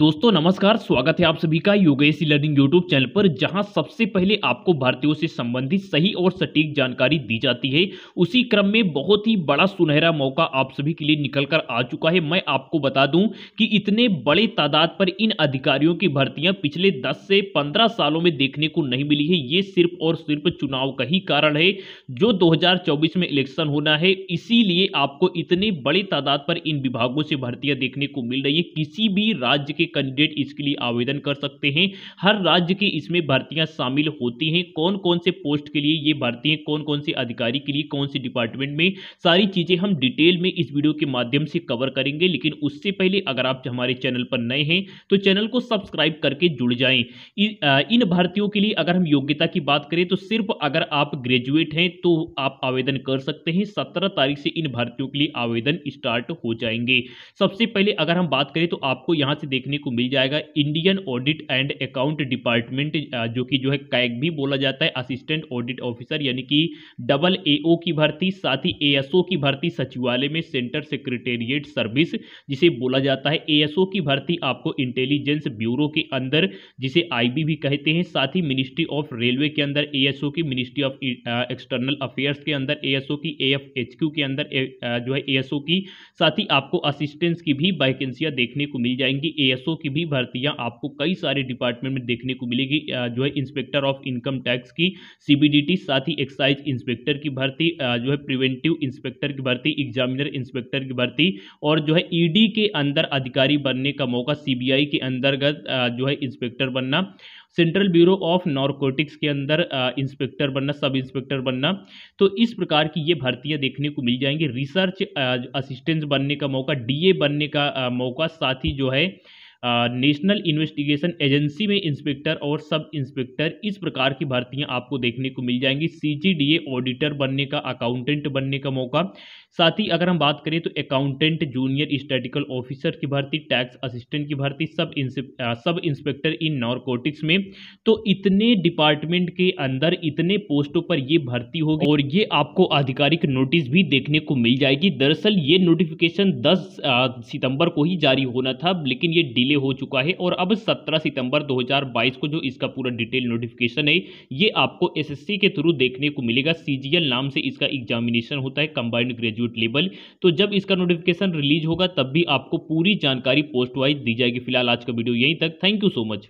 दोस्तों नमस्कार स्वागत है आप सभी का योगेशी लर्निंग यूट्यूब चैनल पर जहां सबसे पहले आपको भारतीयों से संबंधित सही और सटीक जानकारी दी जाती है उसी क्रम में बहुत ही बड़ा सुनहरा मौका आप सभी के लिए निकल कर आ चुका है मैं आपको बता दूं कि इतने बड़े तादाद पर इन अधिकारियों की भर्तियां पिछले दस से पंद्रह सालों में देखने को नहीं मिली है ये सिर्फ और सिर्फ चुनाव का ही कारण है जो दो में इलेक्शन होना है इसीलिए आपको इतने बड़े तादाद पर इन विभागों से भर्तियां देखने को मिल रही है किसी भी राज्य के कैंडिडेट इसके लिए आवेदन कर सकते हैं हर राज्य की इसमें भर्तियां शामिल होती हैं कौन कौन से पोस्ट के लिए ये भर्ती हैं कौन कौन से अधिकारी के लिए कौन से डिपार्टमेंट में सारी चीज़ें हम डिटेल में इस वीडियो के माध्यम से कवर करेंगे लेकिन उससे पहले अगर आप हमारे चैनल पर नए हैं तो चैनल को सब्सक्राइब करके जुड़ जाएं इन भर्तियों के लिए अगर हम योग्यता की बात करें तो सिर्फ अगर आप ग्रेजुएट हैं तो आप आवेदन कर सकते हैं सत्रह तारीख से इन भर्तियों के लिए आवेदन स्टार्ट हो जाएंगे सबसे पहले अगर हम बात करें तो आपको यहां से देखने देखने को मिल जाएगा Indian audit and account department जो कि जो है कैग भी बोला जाता है असिस्टेंट ऑडिट ऑफिसर यानी कि डबल एओ की भर्ती साथ ही एएसओ की भर्ती सचिवालय में सेंटर सेक्रेटेरिएट सर्विस जिसे बोला जाता है एएसओ की भर्ती आपको इंटेलिजेंस ब्यूरो के अंदर जिसे आई भी कहते हैं साथ ही मिनिस्ट्री ऑफ रेलवे के अंदर ए की मिनिस्ट्री ऑफ एक्सटर्नल अफेयर्स के अंदर ए की ए के अंदर जो है ए की साथ ही आपको असिस्टेंस की भी वैकेंसियाँ देखने को मिल जाएंगी ए पीएसओ की भी भर्तियां आपको कई सारे डिपार्टमेंट में देखने को मिलेगी जो है इंस्पेक्टर ऑफ इनकम टैक्स की सीबीडीटी साथ ही एक्साइज इंस्पेक्टर की भर्ती जो है प्रिवेंटिव इंस्पेक्टर की भर्ती एग्जामिनर इंस्पेक्टर की भर्ती और जो है ईडी e के अंदर अधिकारी बनने का मौका सीबीआई के अंतर्गत जो है इंस्पेक्टर बनना सेंट्रल ब्यूरो ऑफ नॉर्कोटिक्स के अंदर इंस्पेक्टर बनना सब इंस्पेक्टर बनना तो इस प्रकार की ये भर्तियां देखने को मिल जाएंगी रिसर्च असिस्टेंट बनने का मौका डीए बनने का मौका साथ ही जो है नेशनल इन्वेस्टिगेशन एजेंसी में इंस्पेक्टर और सब इंस्पेक्टर इस प्रकार की भर्तियां आपको देखने को मिल जाएंगी सीजीडीए ऑडिटर बनने का अकाउंटेंट बनने का मौका साथ ही अगर हम बात करें तो अकाउंटेंट जूनियर स्टैटिकल ऑफिसर की भर्ती टैक्स असिस्टेंट की भर्ती सब सब इंस्पेक्टर इन नॉर्कोटिक्स में तो इतने डिपार्टमेंट के अंदर इतने पोस्टों पर यह भर्ती होगी और ये आपको आधिकारिक नोटिस भी देखने को मिल जाएगी दरअसल ये नोटिफिकेशन दस सितंबर को ही जारी होना था लेकिन ये डिले डिले हो चुका है और अब 17 सितंबर 2022 को जो इसका पूरा डिटेल नोटिफिकेशन है ये आपको एसएससी के थ्रू देखने को मिलेगा सीजीएल नाम से इसका एग्जामिनेशन होता है कंबाइंड ग्रेजुएट लेवल तो जब इसका नोटिफिकेशन रिलीज होगा तब भी आपको पूरी जानकारी पोस्ट वाइज दी जाएगी फिलहाल आज का वीडियो यहीं तक थैंक यू सो मच